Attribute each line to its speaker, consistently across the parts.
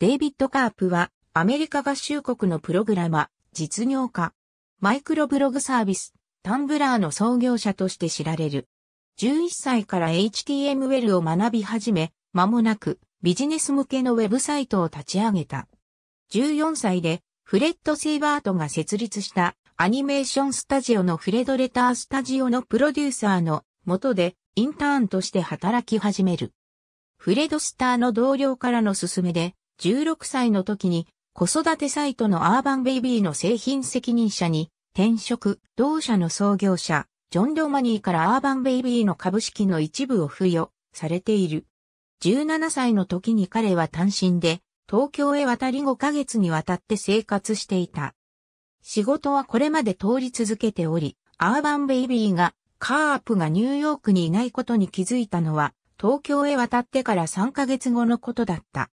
Speaker 1: デイビッド・カープは、アメリカ合衆国のプログラマ、実業家、マイクロブログサービス、タンブラーの創業者として知られる。11歳から HTML を学び始め、間もなくビジネス向けのウェブサイトを立ち上げた。14歳でフレッド・セイバートが設立したアニメーションスタジオのフレドレタースタジオのプロデューサーの元でインターンとして働き始める。フレドスターの同僚からの勧めで16歳の時に子育てサイトのアーバンベイビーの製品責任者に転職、同社の創業者、ジョン・ドマニーからアーバンベイビーの株式の一部を付与されている。17歳の時に彼は単身で東京へ渡り5ヶ月にわたって生活していた。仕事はこれまで通り続けており、アーバンベイビーがカープがニューヨークにいないことに気づいたのは東京へ渡ってから3ヶ月後のことだった。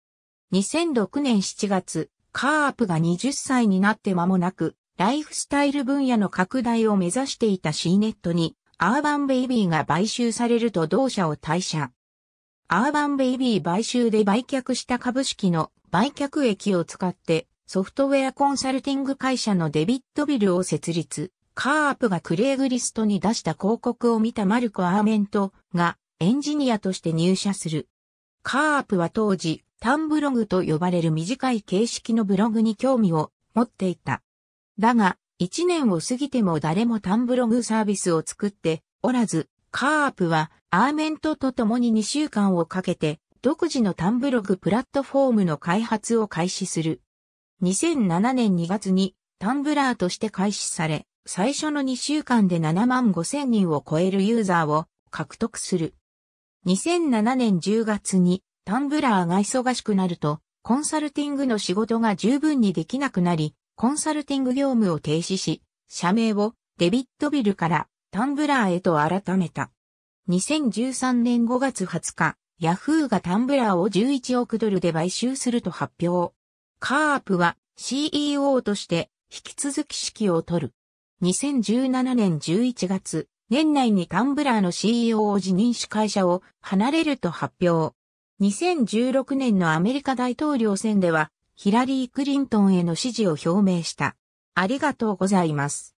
Speaker 1: 2006年7月、カープが20歳になって間もなく、ライフスタイル分野の拡大を目指していたシーネットに、アーバンベイビーが買収されると同社を退社。アーバンベイビー買収で売却した株式の売却益を使って、ソフトウェアコンサルティング会社のデビットビルを設立。カープがクレーグリストに出した広告を見たマルコ・アーメントがエンジニアとして入社する。カープは当時タンブログと呼ばれる短い形式のブログに興味を持っていた。だが、1年を過ぎても誰もタンブログサービスを作っておらず、カープはアーメントと共に2週間をかけて独自のタンブログプラットフォームの開発を開始する。2007年2月にタンブラーとして開始され、最初の2週間で7万5千人を超えるユーザーを獲得する。2007年10月にタンブラーが忙しくなると、コンサルティングの仕事が十分にできなくなり、コンサルティング業務を停止し、社名をデビットビルからタンブラーへと改めた。2013年5月20日、ヤフーがタンブラーを11億ドルで買収すると発表。カープは CEO として引き続き指揮を取る。2017年11月、年内にタンブラーの CEO を辞任し会社を離れると発表。2016年のアメリカ大統領選ではヒラリー・クリントンへの支持を表明した。ありがとうございます。